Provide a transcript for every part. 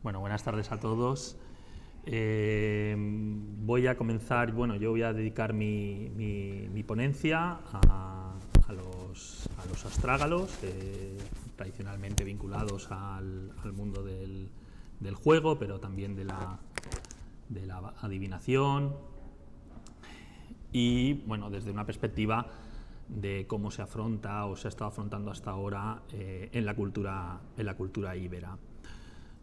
Bueno, buenas tardes a todos. Eh, voy a comenzar, bueno, yo voy a dedicar mi, ponencia a, los, astrágalos, eh, tradicionalmente vinculados al, mundo del, juego, pero también de la, de la adivinación. Y, bueno, desde una perspectiva de cómo se afronta o se ha estado afrontando hasta ahora eh, en, la cultura, en la cultura íbera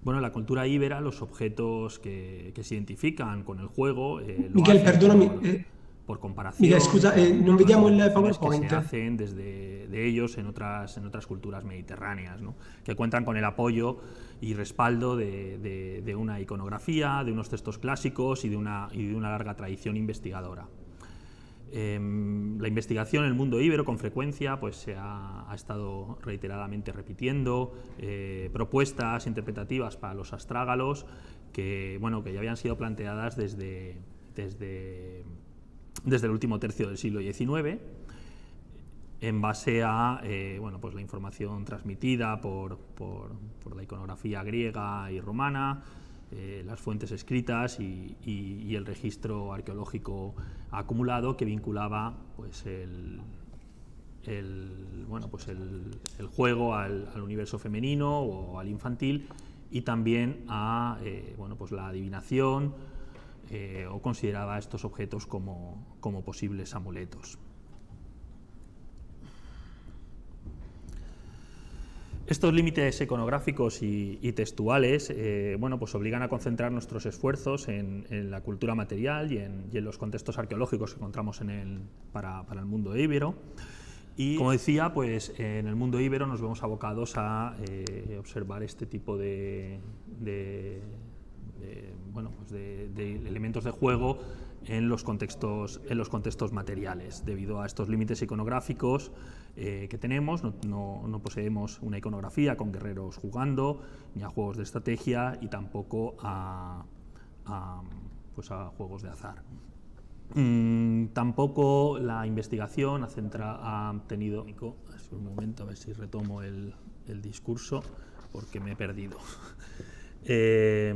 bueno, la cultura íbera, los objetos que, se identifican con el juego. Eh, Miguel, perdóname. Eh, por, comparación. Mira, eh, no Que se hacen desde ellos en otras, en otras culturas mediterráneas, ¿no? que cuentan con el apoyo y respaldo de, de una iconografía, de unos textos clásicos y de una, y de una larga tradición investigadora. Em, la investigación en el mundo íbero con frecuencia pues, se ha, estado reiteradamente repitiendo eh, propuestas interpretativas para los astrágalos que, ya habían sido planteadas desde, el último tercio del siglo XIX en base a eh, pues, la información transmitida por la iconografía griega y romana, eh, las fuentes escritas y, el registro arqueológico acumulado que vinculaba pues, pues, el, juego al, universo femenino o al infantil y también a eh, pues, la adivinación eh, o consideraba estos objetos como posibles amuletos. Estos límites iconográficos y, textuales eh, bueno, pues obligan a concentrar nuestros esfuerzos en, la cultura material y en, los contextos arqueológicos que encontramos en el, para, el mundo íbero. Y como decía, pues en el mundo íbero nos vemos abocados a eh, observar este tipo de de, bueno, pues de, elementos de juego en los contextos, en los contextos materiales. Debido a estos límites iconográficos eh, que tenemos, no, poseemos una iconografía con guerreros jugando, ni a juegos de estrategia y tampoco a, pues a juegos de azar. Mm, tampoco la investigación ha, centra, ha tenido... Un momento, a ver si retomo el, el discurso, porque me he perdido. eh,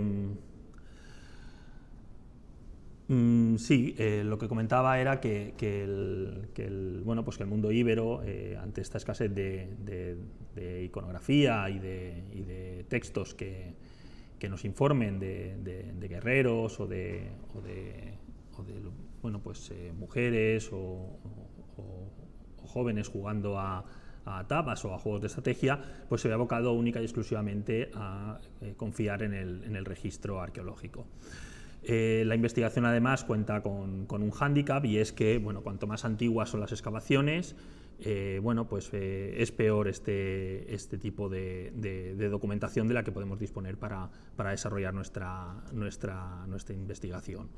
Mm, sí, eh, lo que comentaba era que, el, bueno, pues que el mundo íbero, eh, ante esta escasez de, iconografía y de, textos que, nos informen de, guerreros o de, bueno, pues, eh, mujeres o, jóvenes jugando a, tapas o a juegos de estrategia, pues se había abocado única y exclusivamente a confiar en el, en el registro arqueológico. Eh, la investigación además cuenta con, un hándicap y es que bueno, cuanto más antiguas son las excavaciones, eh, bueno, pues eh, es peor este, este tipo de, documentación de la que podemos disponer para, desarrollar nuestra, nuestra, nuestra investigación.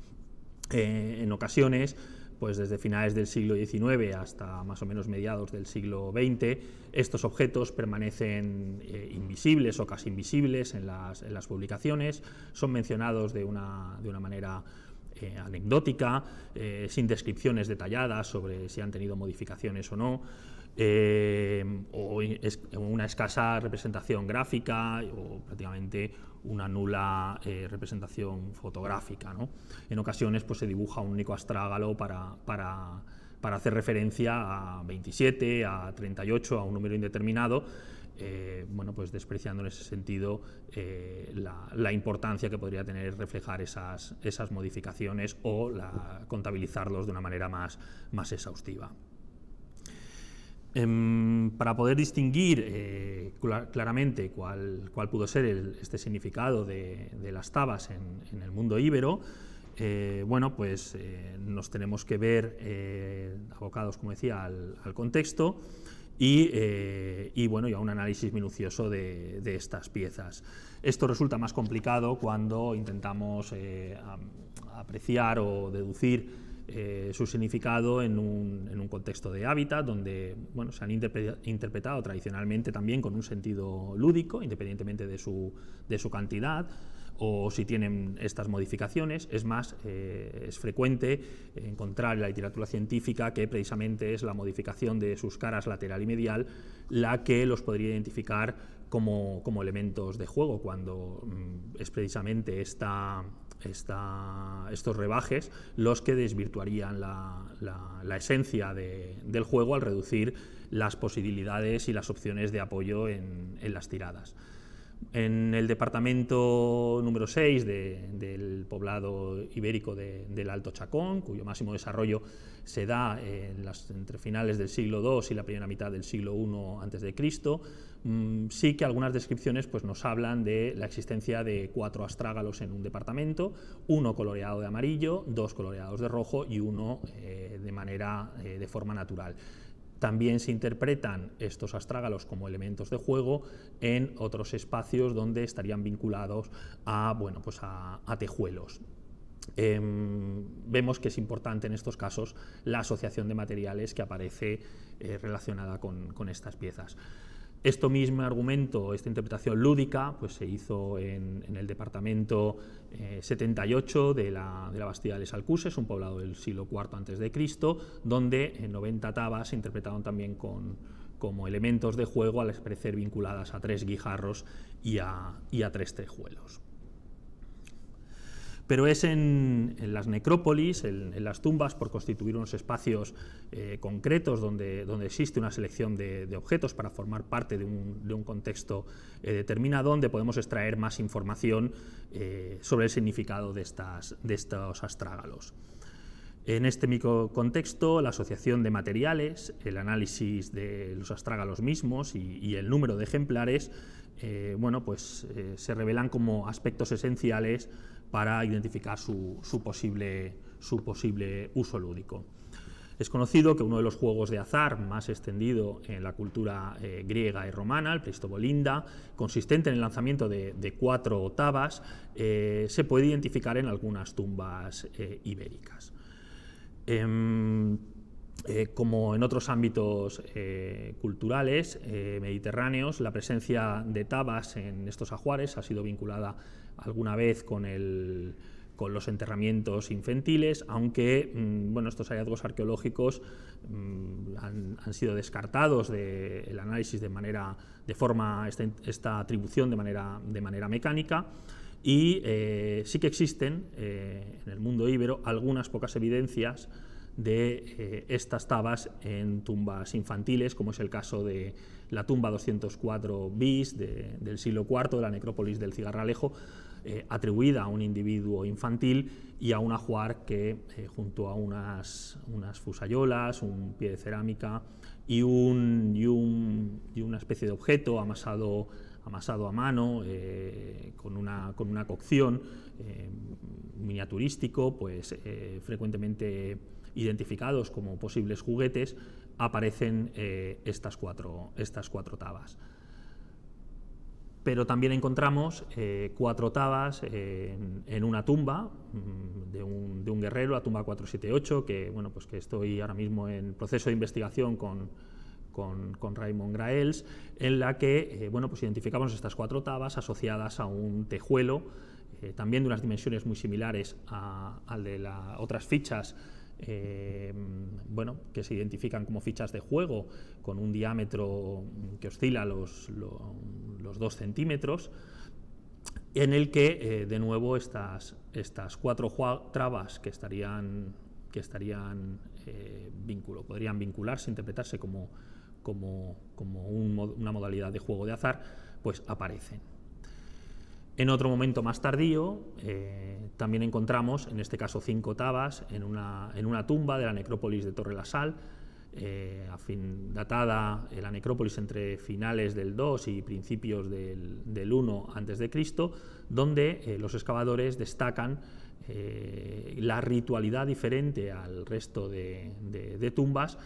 en ocasiones pues desde finales del siglo XIX hasta más o menos mediados del siglo XX, estos objetos permanecen eh, invisibles o casi invisibles en las, publicaciones, son mencionados de una, de una manera eh, anecdótica, eh, sin descripciones detalladas sobre si han tenido modificaciones o no, o es, una escasa representación gráfica o prácticamente una nula eh, representación fotográfica. En ocasiones pues, se dibuja un único astrágalo para, hacer referencia a 27, a 38, a un número indeterminado, eh, bueno, pues despreciando en ese sentido eh, la, importancia que podría tener reflejar esas, esas modificaciones o contabilizarlos de una manera más, más exhaustiva. Em, para poder distinguir claramente cuál, pudo ser este significado de, las tabas en, el mundo íbero, eh, bueno, pues eh, nos tenemos que ver eh, abocados, como decía, al, contexto y, bueno, a un análisis minucioso de, estas piezas. Esto resulta más complicado cuando intentamos apreciar o deducir eh, su significado en un, contexto de hábitat donde bueno, se han interpretado tradicionalmente también con un sentido lúdico, independientemente de su, de su cantidad o si tienen estas modificaciones. Es más, eh, es frecuente encontrar en la literatura científica que precisamente es la modificación de sus caras lateral y medial la que los podría identificar como, elementos de juego, cuando mm, es precisamente esta, estos rebajes los que desvirtuarían la, esencia del juego al reducir las posibilidades y las opciones de apoyo en, las tiradas. En el departamento número 6 del poblado ibérico del Alto Chacón, cuyo máximo desarrollo se da entre finales del siglo II y la primera mitad del siglo I a.C., Mm, sí que algunas descripciones pues, nos hablan de la existencia de cuatro astrágalos en un departamento, uno coloreado de amarillo, dos coloreados de rojo y uno eh, de manera eh, de forma natural. También se interpretan estos astrágalos como elementos de juego en otros espacios donde estarían vinculados a, bueno, pues a, tejuelos. Em, vemos que es importante en estos casos la asociación de materiales que aparece eh, relacionada con estas piezas. Esto mismo argumento, esta interpretación lúdica, pues se hizo en, el departamento 78 eh, de la, de Bastida de Les un poblado del siglo IV a.C., donde en 90 tabas se interpretaron también como elementos de juego al parecer vinculadas a tres guijarros y a, tres tejuelos pero es en, las necrópolis, en, las tumbas, por constituir unos espacios eh, concretos donde, donde, existe una selección de, objetos para formar parte de un, contexto eh, determinado, donde podemos extraer más información eh, sobre el significado de, estas, de estos astrágalos. En este microcontexto, la asociación de materiales, el análisis de los astrágalos mismos y, el número de ejemplares, bueno, pues, se revelan como aspectos esenciales para identificar su, posible, su posible uso lúdico. Es conocido que uno de los juegos de azar más extendido en la cultura eh, griega y romana, el bolinda consistente en el lanzamiento de, cuatro tabas, eh, se puede identificar en algunas tumbas eh, ibéricas. Em, como en otros ámbitos culturales mediterráneos, la presencia de tabas en estos ajuares ha sido vinculada alguna vez con los enterramientos infantiles, aunque mm, bueno, estos hallazgos arqueológicos mm, han, sido descartados del análisis de manera, de forma, esta, atribución de manera, mecánica, y eh, sí que existen eh, en el mundo íbero algunas pocas evidencias de eh, estas tabas en tumbas infantiles, como es el caso de la tumba 204 bis del siglo IV, de la necrópolis del Cigarralejo, eh, atribuida a un individuo infantil y a un ajuar que eh, junto a unas, fusayolas, un pie de cerámica y, y, una especie de objeto amasado a mano, eh, con, una, cocción, miniaturístico, pues frecuentemente identificados como posibles juguetes, aparecen estas, cuatro, estas cuatro tabas pero también encontramos eh, cuatro tabas en, una tumba mm, de un, guerrero, la tumba 478, que, bueno, pues que estoy ahora mismo en proceso de investigación con, con, Raymond Graels, en la que eh, bueno, pues identificamos estas cuatro tabas asociadas a un tejuelo, eh, también de unas dimensiones muy similares a, al de las otras fichas Em, bueno, que se identifican como fichas de juego con un diámetro que oscila los, los 2 centímetros, en el que eh, de nuevo estas, estas cuatro trabas que estarían, que estarían eh, podrían vincularse, interpretarse como, como, una modalidad de juego de azar, pues aparecen. En otro momento más tardío, eh, también encontramos, en este caso, cinco tabas en una, tumba de la necrópolis de Torre la Sal, eh, datada eh, la necrópolis entre finales del 2 y principios del, del 1 a.C., donde los excavadores destacan la ritualidad diferente al resto de tumbas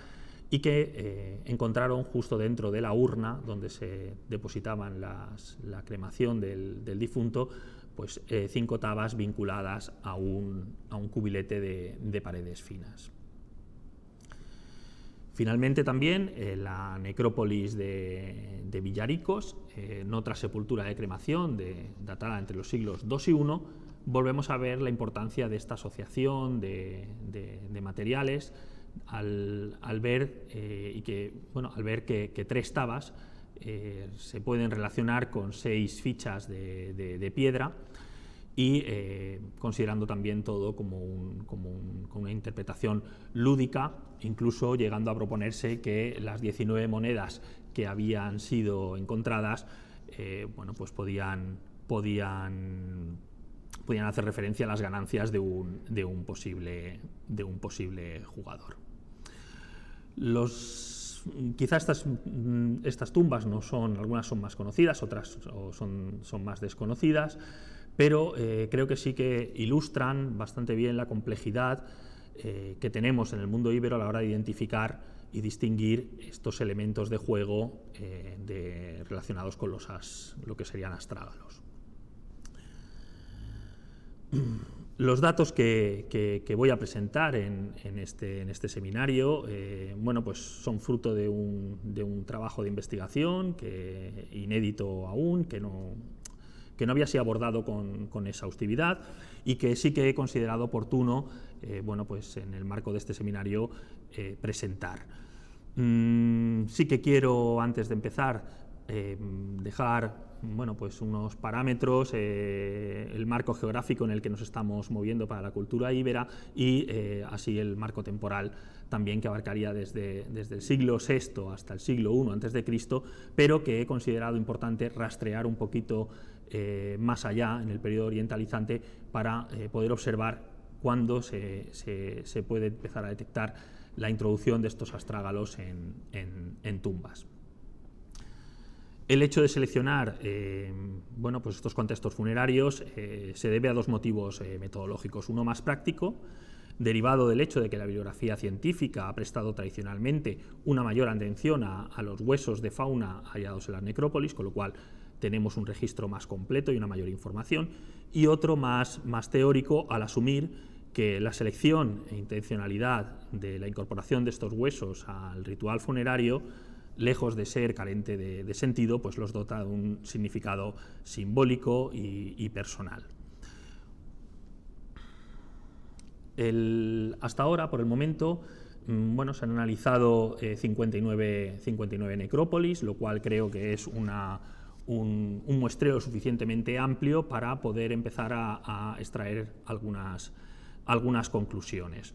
y que eh, encontraron justo dentro de la urna donde se depositaban la cremación del, difunto, pues eh, cinco tabas vinculadas a un, cubilete de, paredes finas. Finalmente también eh, la necrópolis de, Villaricos, en otra sepultura de cremación datada entre los siglos II y I, volvemos a ver la importancia de esta asociación de materiales al, ver, eh, y que, al ver que, tres tabas eh, se pueden relacionar con seis fichas de, piedra y eh, considerando también todo como, una interpretación lúdica, incluso llegando a proponerse que las 19 monedas que habían sido encontradas pues podían, hacer referencia a las ganancias de de un posible jugador. Los, quizá estas, mm, estas tumbas no son, algunas son más conocidas, otras son, más desconocidas, pero eh, creo que sí que ilustran bastante bien la complejidad eh, que tenemos en el mundo íbero a la hora de identificar y distinguir estos elementos de juego eh, de, relacionados con los lo que serían astrágalos. Los datos que, voy a presentar en, este, este, seminario eh, bueno, pues son fruto de un, trabajo de investigación que, inédito aún, que no, había sido abordado con, exhaustividad y que sí que he considerado oportuno eh, bueno, pues en el marco de este seminario eh, presentar. Mm, sí que quiero, antes de empezar, Em, dejar bueno, pues unos parámetros, eh, el marco geográfico en el que nos estamos moviendo para la cultura íbera y eh, así el marco temporal también que abarcaría desde, desde el siglo VI hasta el siglo I a.C., pero que he considerado importante rastrear un poquito eh, más allá en el periodo orientalizante para poder observar cuándo se, puede empezar a detectar la introducción de estos astrágalos en tumbas. El hecho de seleccionar eh, bueno, pues estos contextos funerarios eh, se debe a dos motivos eh, metodológicos. Uno más práctico, derivado del hecho de que la bibliografía científica ha prestado tradicionalmente una mayor atención a, los huesos de fauna hallados en la necrópolis, con lo cual tenemos un registro más completo y una mayor información. Y otro más, más teórico al asumir que la selección e intencionalidad de la incorporación de estos huesos al ritual funerario lejos de ser carente de, sentido, pues los dota de un significado simbólico y, personal. hasta ahora, por el momento, mm, bueno, se han analizado 59, eh, necrópolis, lo cual creo que es un, muestreo suficientemente amplio para poder empezar a, extraer algunas conclusiones.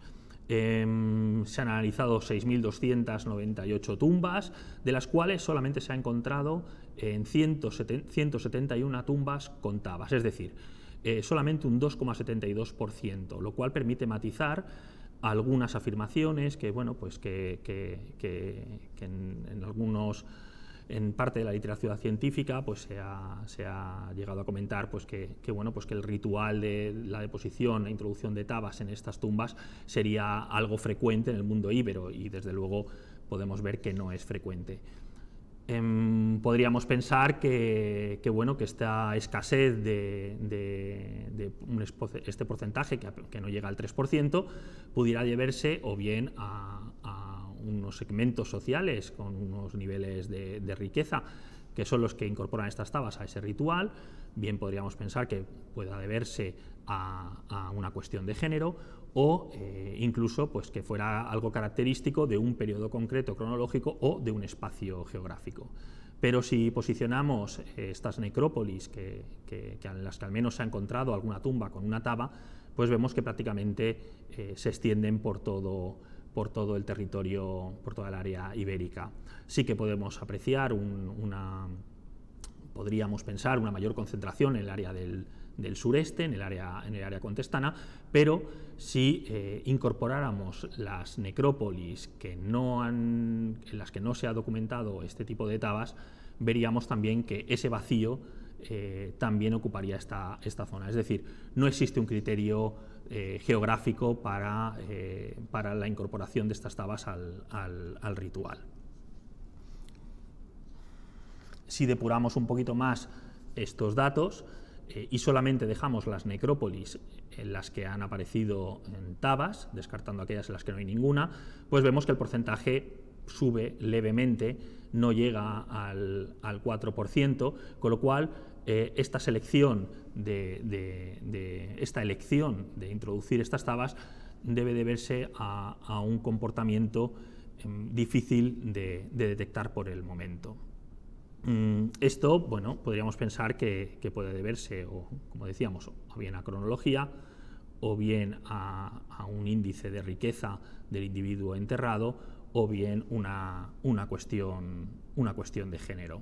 Em, se han analizado 6.298 tumbas, de las cuales solamente se ha encontrado en 171 tumbas contabas, es decir, eh, solamente un 2,72%, lo cual permite matizar algunas afirmaciones que, bueno, pues que, en, en algunos en parte de la literatura científica pues se ha, llegado a comentar pues que, bueno pues que el ritual de la deposición e introducción de tabas en estas tumbas sería algo frecuente en el mundo íbero y desde luego podemos ver que no es frecuente. Em, podríamos pensar que, bueno, que esta escasez de, este porcentaje, que, no llega al 3%, pudiera llevarse o bien a unos segmentos sociales con unos niveles de, riqueza que son los que incorporan estas tabas a ese ritual, bien podríamos pensar que pueda deberse a, una cuestión de género o eh, incluso pues, que fuera algo característico de un periodo concreto cronológico o de un espacio geográfico. Pero si posicionamos eh, estas necrópolis, que, en las que al menos se ha encontrado alguna tumba con una taba, pues vemos que prácticamente eh, se extienden por todo por todo el territorio, por toda el área ibérica. Sí que podemos apreciar una, podríamos pensar, una mayor concentración en el área del, sureste, en el área, en el área contestana, pero si eh, incorporáramos las necrópolis que no han, en las que no se ha documentado este tipo de tabas, veríamos también que ese vacío eh, también ocuparía esta, esta zona. Es decir, no existe un criterio eh, geográfico eh, para, la incorporación de estas tabas al, ritual. Si depuramos un poquito más estos datos eh, y solamente dejamos las necrópolis en las que han aparecido en tabas, descartando aquellas en las que no hay ninguna, pues vemos que el porcentaje sube levemente, no llega al, al 4%, con lo cual esta selección de, esta elección de introducir estas tabas debe deberse a, a un comportamiento em, difícil de, detectar por el momento. Mm, esto, bueno, podríamos pensar que, puede deberse, o, como decíamos, o bien a cronología, o bien a, un índice de riqueza del individuo enterrado, o bien una, una cuestión de género.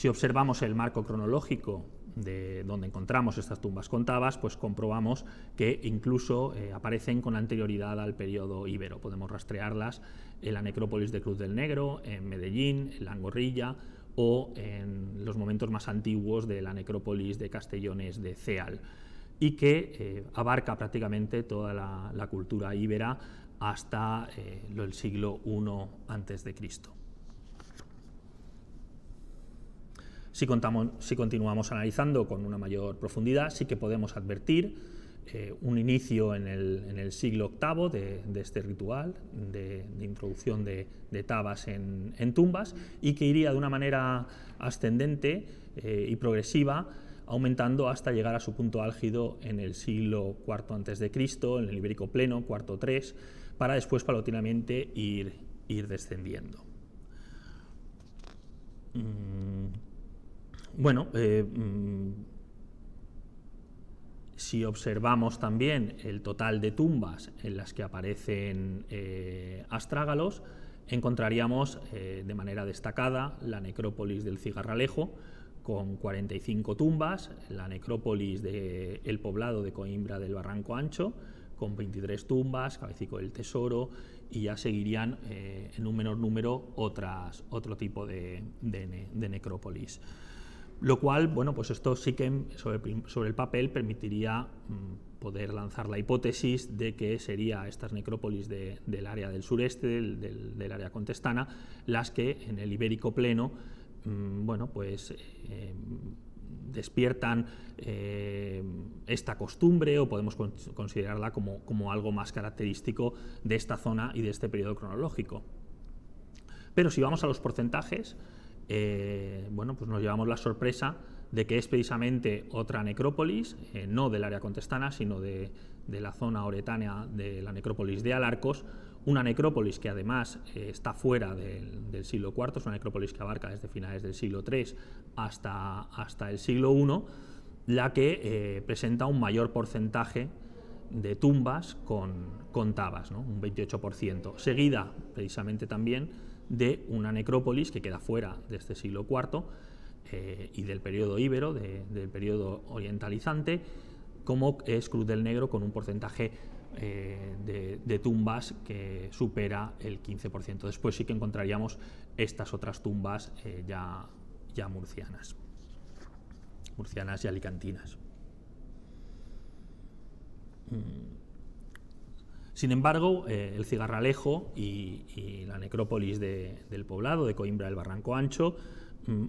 Si observamos el marco cronológico de donde encontramos estas tumbas contavas, pues comprobamos que incluso eh, aparecen con anterioridad al periodo íbero. Podemos rastrearlas en la necrópolis de Cruz del Negro, en Medellín, en Langorrilla o en los momentos más antiguos de la necrópolis de Castellones de Ceal y que eh, abarca prácticamente toda la, cultura íbera hasta eh, el siglo I a.C. Si, continuamos analizando con una mayor profundidad, sí que podemos advertir eh, un inicio en el, siglo VIII de, este ritual de, introducción de, tabas en, tumbas y que iría de una manera ascendente eh, y progresiva aumentando hasta llegar a su punto álgido en el siglo IV a.C., en el Ibérico Pleno, IV III, para después paulatinamente ir, descendiendo. Mm. Bueno, eh, mm, si observamos también el total de tumbas en las que aparecen eh, astrágalos, encontraríamos eh, de manera destacada la necrópolis del Cigarralejo, con 45 tumbas, la necrópolis del poblado de Coimbra del Barranco Ancho, con 23 tumbas, Cabecico del Tesoro, y ya seguirían en un menor número otras, otro tipo de necrópolis. Lo cual, bueno, pues esto sí que sobre el, papel permitiría mm, poder lanzar la hipótesis de que sería estas necrópolis del área del sureste, del, área contestana, las que en el ibérico pleno, mm, bueno, pues eh, despiertan eh, esta costumbre o podemos considerarla como, como algo más característico de esta zona y de este periodo cronológico. Pero si vamos a los porcentajes, eh, bueno, pues nos llevamos la sorpresa de que es precisamente otra necrópolis, eh, no del área contestana, sino de, la zona oretánea de la necrópolis de Alarcos, una necrópolis que además eh, está fuera del, siglo IV, es una necrópolis que abarca desde finales del siglo III hasta, hasta el siglo I, la que presenta un mayor porcentaje de tumbas con, con tabas, un 28%, seguida precisamente también de una necrópolis que queda fuera de este siglo IV eh, y del periodo íbero, del periodo orientalizante, como es Cruz del Negro con un porcentaje eh, de, tumbas que supera el 15%. Después sí que encontraríamos estas otras tumbas eh, ya, ya murcianas, murcianas y alicantinas. Mm. Sin embargo, eh, el cigarralejo y, la necrópolis del poblado de Coimbra del Barranco Ancho mm,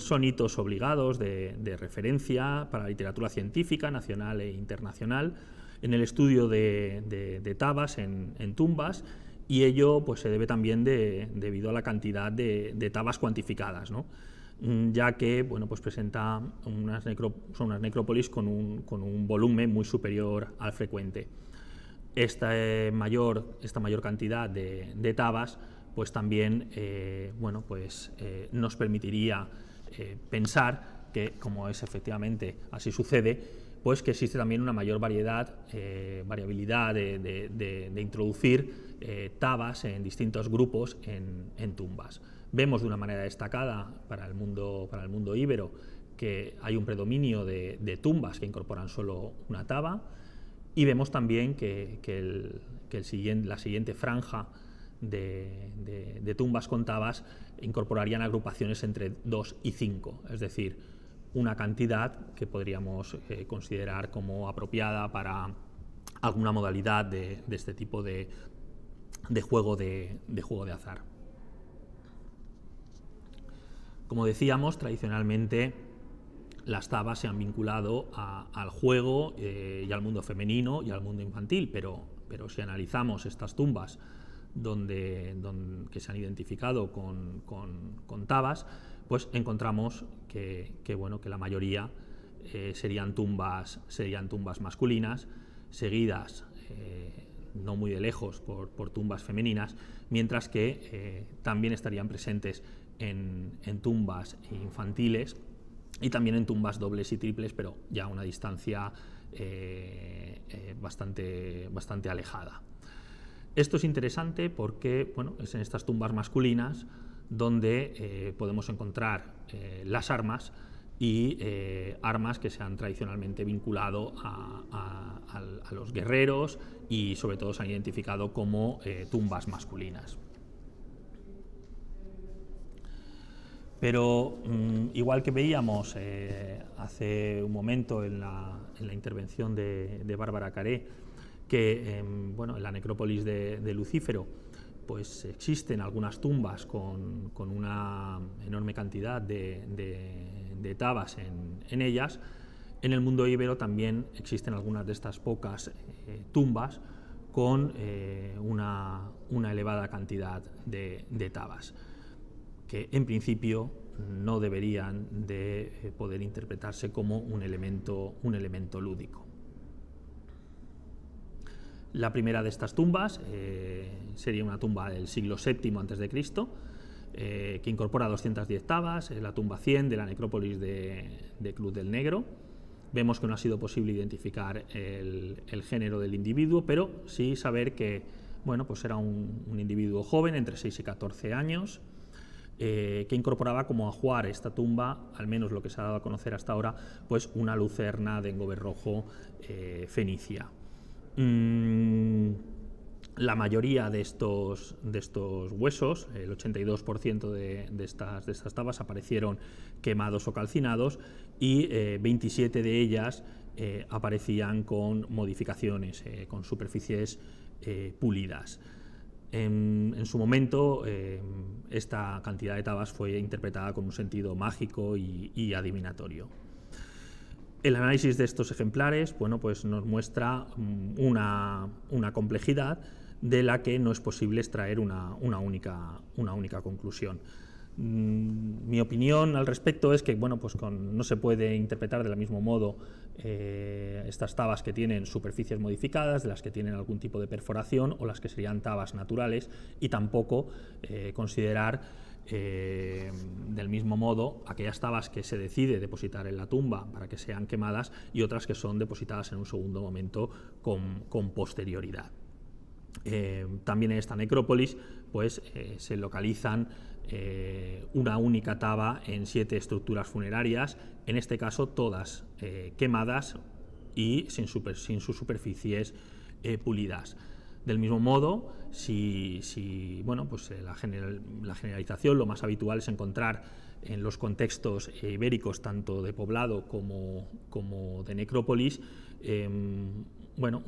son, hitos obligados de, referencia para la literatura científica nacional e internacional en el estudio de, tabas en, tumbas y ello pues, se debe también debido a la cantidad de, tabas cuantificadas. Mm, ya que bueno, pues presenta son unas necrópolis con un volumen muy superior al frecuente. Eh, esta, mayor, cantidad de, tabas pues también eh, bueno, pues, eh, nos permitiría pensar que, como es efectivamente así sucede, pues que existe también una mayor variedad, variabilidad de, introducir tabas en distintos grupos en, tumbas. Vemos de una manera destacada para el mundo, para el mundo íbero que hay un predominio de, tumbas que incorporan solo una taba, y vemos también que, el, siguiente, la siguiente franja de, tumbas contabas incorporarían agrupaciones entre 2 y 5, es decir, una cantidad que podríamos eh, considerar como apropiada para alguna modalidad de, este tipo de, juego de, juego de azar. Como decíamos, tradicionalmente las tabas se han vinculado al juego eh, y al mundo femenino y al mundo infantil, pero, pero si analizamos estas tumbas donde, que se han identificado con, con, tabas, pues encontramos que, bueno, que la mayoría eh, serían, tumbas, serían tumbas masculinas, seguidas eh, no muy de lejos por, tumbas femeninas, mientras que también estarían presentes en, en tumbas infantiles y también en tumbas dobles y triples, pero ya a una distancia eh, eh, bastante, bastante alejada. Esto es interesante porque bueno, es en estas tumbas masculinas donde eh, podemos encontrar las armas y armas que se han tradicionalmente vinculado a, los guerreros y sobre todo se han identificado como tumbas masculinas. Pero mm, igual que veíamos eh, hace un momento en la, intervención de, Bárbara Caré, que em, en la necrópolis de, Lucífero pues existen algunas tumbas con, una enorme cantidad de, tabas en, ellas, en el mundo íbero también existen algunas de estas pocas eh, tumbas con eh, una, elevada cantidad de tabas que en principio no deberían de eh, poder interpretarse como un elemento, un elemento lúdico. La primera de estas tumbas eh, sería una tumba del siglo VII a.C., eh, que incorpora 210 tabas, es la tumba 100 de la necrópolis de, Cruz del Negro. Vemos que no ha sido posible identificar el, género del individuo, pero sí saber que bueno, pues era un individuo joven, entre 6 y 14 años, eh, que incorporaba como ajuar esta tumba, al menos lo que se ha dado a conocer hasta ahora, pues una lucerna de engobe rojo eh, fenicia. Mm, la mayoría de estos, huesos, el 82% de, estas, de tabas, aparecieron quemados o calcinados y 27 eh, de ellas aparecían con modificaciones, con superficies pulidas. Em, en, su momento, em, esta cantidad de tabas fue interpretada con un sentido mágico y, adivinatorio. El análisis de estos ejemplares bueno, pues nos muestra mm, una, complejidad de la que no es posible extraer una, única, conclusión. Mm, mi opinión al respecto es que bueno, pues no se puede interpretar de la mismo modo eh, estas tabas que tienen superficies modificadas, de las que tienen algún tipo de perforación o las que serían tabas naturales y tampoco eh, considerar eh, del mismo modo aquellas tabas que se decide depositar en la tumba para que sean quemadas y otras que son depositadas en un segundo momento con, posterioridad. también en esta necrópolis pues, se localizan eh, una única taba en siete estructuras funerarias, en este caso todas eh, quemadas y sin, sus superficies eh, pulidas. Del mismo modo, si, bueno, pues la, generalización lo más habitual es encontrar en los contextos ibéricos, tanto de poblado como, de necrópolis, em, bueno,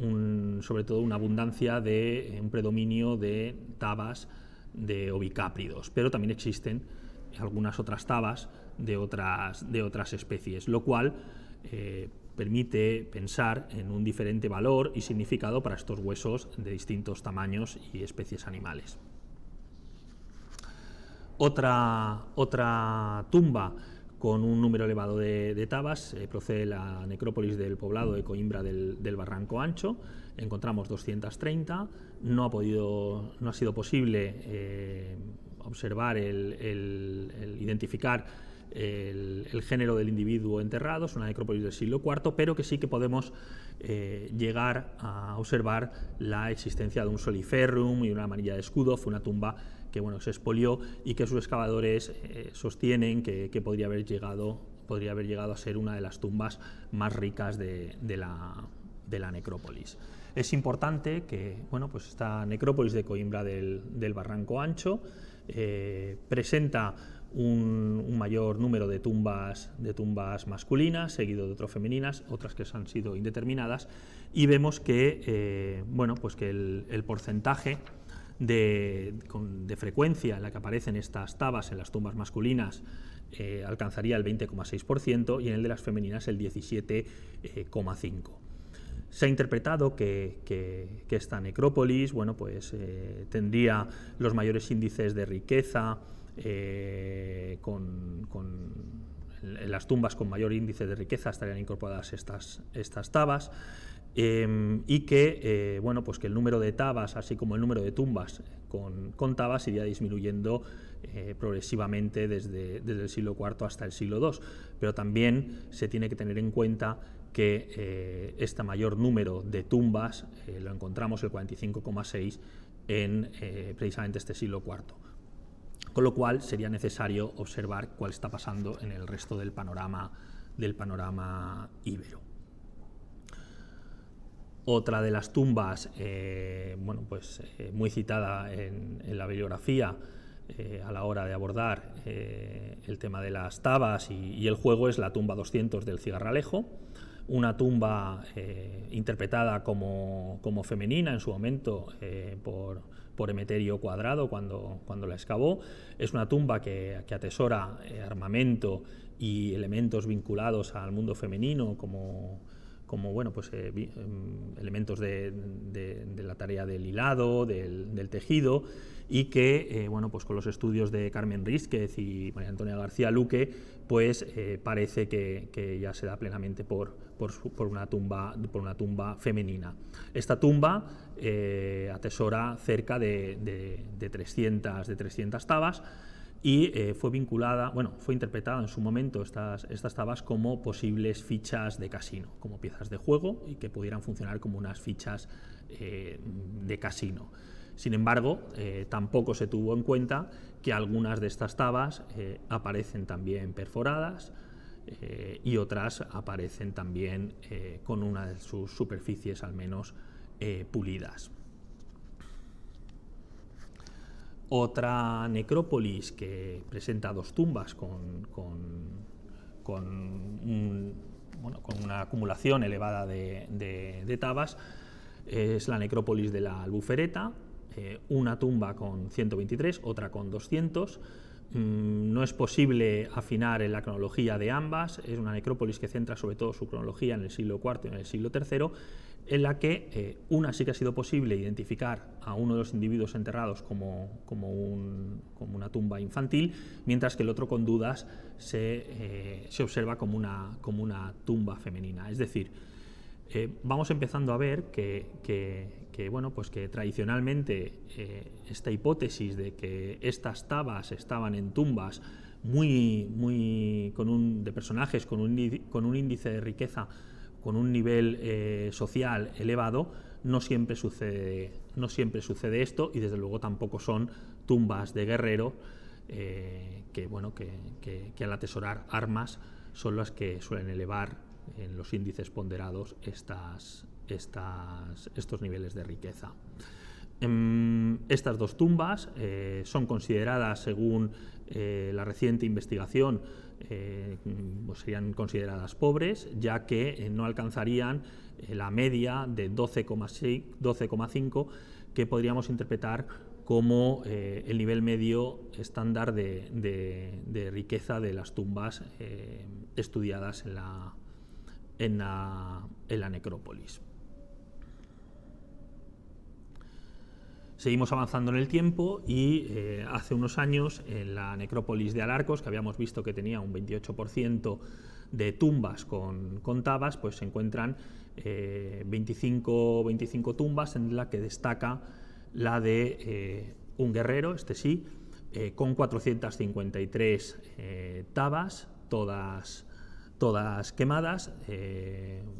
sobre todo una abundancia de un predominio de tabas de ovicápridos, pero también existen algunas otras tabas de otras, de otras especies, lo cual eh, permite pensar en un diferente valor y significado para estos huesos de distintos tamaños y especies animales. Otra, tumba con un número elevado de, tabas eh, procede procede la necrópolis del poblado de Coimbra del Barranco Ancho, encontramos 230, no ha, sido posible eh, observar, el, identificar el, género del individuo enterrado, es una necrópolis del siglo IV, pero que sí que podemos eh, llegar a observar la existencia de un soliferrum y una manilla de escudo, fue una tumba que bueno, se expolió y que sus excavadores eh, sostienen que, podría, haber llegado, podría haber llegado a ser una de las tumbas más ricas de la necrópolis es importante que pues esta necrópolis de Coimbra del, Barranco Ancho eh, presenta un, mayor número de tumbas, de tumbas masculinas, seguido de otras femeninas, otras que han sido indeterminadas, y vemos que, eh, bueno, pues que el, porcentaje de, frecuencia en la que aparecen estas tabas en las tumbas masculinas eh, alcanzaría el 20,6% y en el de las femeninas el 17,5% se ha interpretado que, esta necrópolis bueno, pues, eh, tendría los mayores índices de riqueza, eh, con, las tumbas con mayor índice de riqueza estarían incorporadas estas, estas tabas. Em, y que, eh, bueno, pues que el número de tabas, así como el número de tumbas con, con tabas, iría disminuyendo progresivamente desde, desde, el siglo IV hasta el siglo II. Pero también se tiene que tener en cuenta que eh, este mayor número de tumbas eh, lo encontramos, el 45,6, en eh, precisamente este siglo IV. Con lo cual sería necesario observar cuál está pasando en el resto del panorama, del panorama íbero. Otra de las tumbas, bueno, pues, muy citada en, la bibliografía, a la hora de abordar el tema de las tabas y, y, el juego es la tumba 200 del cigarralejo, una tumba eh, interpretada como, femenina en su momento eh, por, por, Emeterio Cuadrado cuando, cuando la excavó. Es una tumba que, atesora eh, armamento y elementos vinculados al mundo femenino como como bueno, pues, em, elementos de, la tarea del hilado, del, tejido, y que bueno, pues con los estudios de Carmen Rísquez y María Antonia García Luque, pues parece que, que ya se da plenamente por, por, una, tumba, femenina. Esta tumba eh, atesora cerca de, de, 300, de 300 tabas y eh, fue vinculada, bueno, fue interpretada en su momento estas, tabas como posibles fichas de casino, como piezas de juego y que pudieran funcionar como unas fichas eh, de casino. Sin embargo, tampoco se tuvo en cuenta que algunas de estas tabas aparecen también perforadas, eh, y otras aparecen también eh, con una de sus superficies al menos eh, pulidas. Otra necrópolis que presenta dos tumbas con, bueno, con una acumulación elevada de, de tabas es la necrópolis de la Albufereta, una tumba con 123, otra con 200, Mm, no es posible afinar en la cronología de ambas, es una necrópolis que centra sobre todo su cronología en el siglo IV y en el siglo III, en la que eh, una sí que ha sido posible identificar a uno de los individuos enterrados como, como, una tumba infantil, mientras que el otro con dudas se, eh, observa como una, como una tumba femenina. Es decir, eh, vamos empezando a ver que que, bueno, pues que tradicionalmente eh, esta hipótesis de que estas tabas estaban en tumbas muy, muy de personajes con un, índice de riqueza, con un nivel eh, social elevado, no siempre, sucede, no siempre sucede esto y desde luego tampoco son tumbas de guerrero eh, que, bueno, que al atesorar armas son las que suelen elevar en los índices ponderados estas, estas, estos niveles de riqueza. Em, estas dos tumbas eh, son consideradas, según eh, la reciente investigación, eh, pues serían consideradas pobres, ya que no alcanzarían la media de 12,5 que podríamos interpretar como el nivel medio estándar de, riqueza de las tumbas estudiadas en la necrópolis. Seguimos avanzando en el tiempo y eh, hace unos años en la necrópolis de Alarcos, que habíamos visto que tenía un 28% de tumbas con, tabas, pues se encuentran 25, eh, 25 tumbas en la que destaca la de eh, un guerrero, este sí, con 453 tabas, todas, todas quemadas,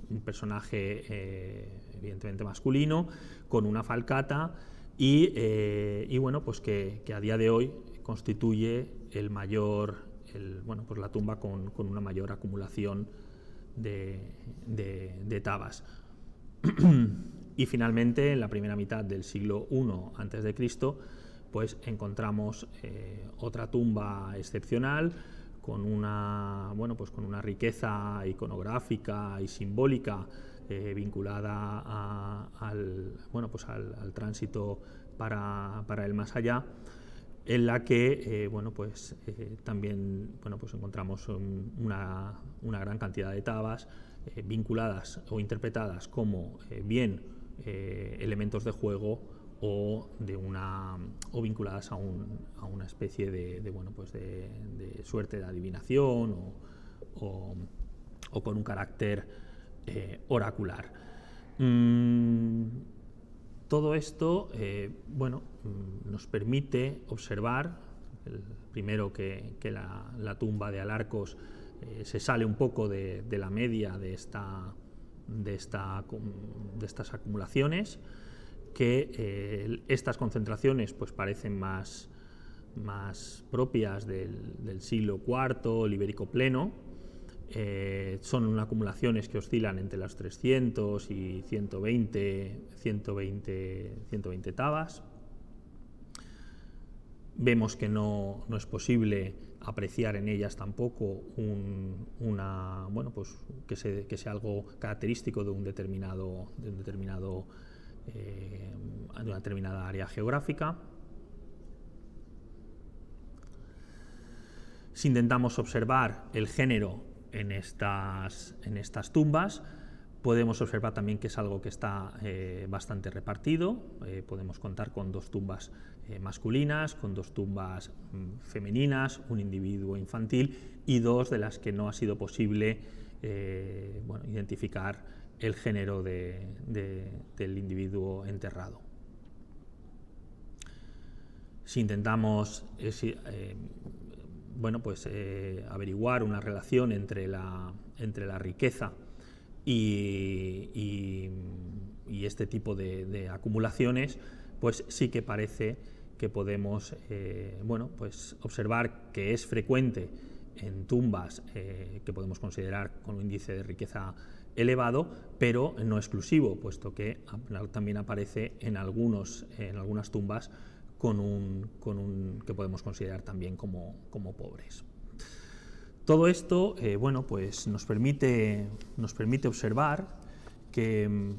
un personaje evidentemente masculino, con una falcata, eh, y, bueno, pues que, a día de hoy constituye el mayor, bueno, pues la tumba con, una mayor acumulación de, tabas. y finalmente, en la primera mitad del siglo I a.C., pues encontramos eh, otra tumba excepcional con una, bueno, pues con una riqueza iconográfica y simbólica eh, vinculada al, bueno, pues al, tránsito para, el más allá, en la que eh, bueno, pues, eh, también bueno, pues encontramos una, gran cantidad de tabas vinculadas o interpretadas como bien elementos de juego o, de una, o vinculadas a, una especie de, bueno, pues de, suerte de adivinación o con un carácter eh, oracular. Mm, todo esto, eh, bueno, mm, nos permite observar, primero que, la, tumba de Alarcos eh, se sale un poco de, la media de, esta, de, estas acumulaciones, que estas concentraciones pues parecen más, más propias del, del siglo IV, el ibérico pleno, eh, son acumulaciones que oscilan entre las 300 y 120, 120, 120 tabas. Vemos que no, es posible apreciar en ellas tampoco una, bueno, pues que, que, sea algo característico de un determinado, de un determinado eh, de una determinada área geográfica. Si intentamos observar el género en estas, en estas tumbas. Podemos observar también que es algo que está eh, bastante repartido. Eh, podemos contar con dos tumbas eh, masculinas, con dos tumbas mm, femeninas, un individuo infantil y dos de las que no ha sido posible identificar el género de, del individuo enterrado. Si intentamos bueno, pues, eh, averiguar una relación entre la, riqueza y, este tipo de, acumulaciones, pues sí que parece que podemos eh, bueno, pues observar que es frecuente en tumbas eh, que podemos considerar con un índice de riqueza elevado, pero no exclusivo, puesto que también aparece en, algunos, en algunas tumbas con un, con un que podemos considerar también como, pobres. Todo esto, eh, bueno, pues nos permite, nos permite observar que, mm,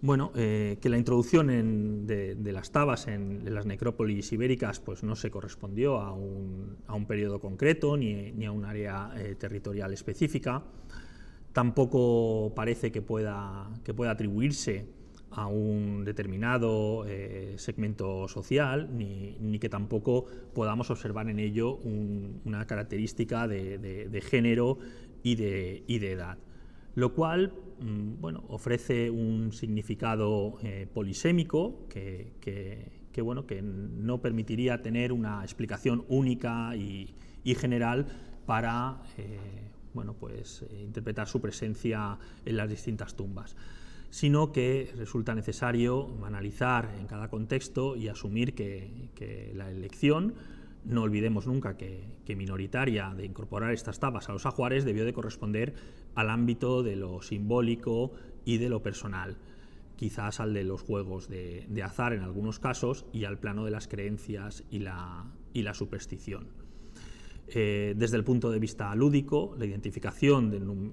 bueno, eh, que la introducción de, las tabas en, las necrópolis ibéricas pues no se correspondió a un, periodo concreto ni, a un área eh, territorial específica. Tampoco parece que pueda, que pueda atribuirse a un determinado eh, segmento social, ni, que tampoco podamos observar en ello una característica de, género y de, edad. Lo cual mm, bueno, ofrece un significado eh, polisémico que, bueno, que no permitiría tener una explicación única y, general para eh, bueno, pues, interpretar su presencia en las distintas tumbas sino que resulta necesario analizar en cada contexto y asumir que, la elección, no olvidemos nunca que, minoritaria de incorporar estas tapas a los ajuares, debió de corresponder al ámbito de lo simbólico y de lo personal, quizás al de los juegos de, azar en algunos casos y al plano de las creencias y la superstición. Eh, desde el punto de vista lúdico, la identificación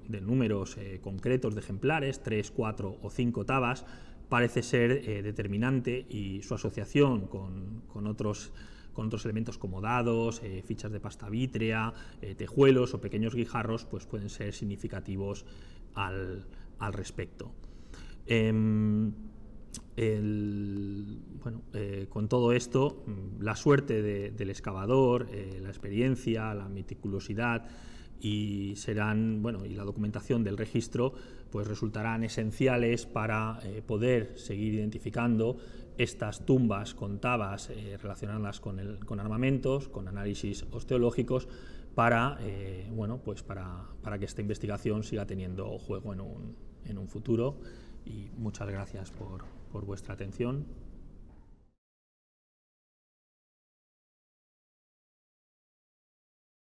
de, números eh, concretos de ejemplares, 3, 4 o 5 tabas, parece ser eh, determinante y su asociación con, otros, con otros elementos como dados, fichas de pasta vítrea, tejuelos o pequeños guijarros, pues pueden ser significativos al respecto. Em, eh, con todo esto, la suerte del excavador, eh, la experiencia, la meticulosidad y serán bueno y la documentación del registro pues resultarán esenciales para eh, poder seguir identificando estas tumbas con tabas, relacionadas con, el, con armamentos, con análisis osteológicos, para, bueno, pues para, que esta investigación siga teniendo juego en un, en un futuro. Y muchas gracias por, por vuestra atención.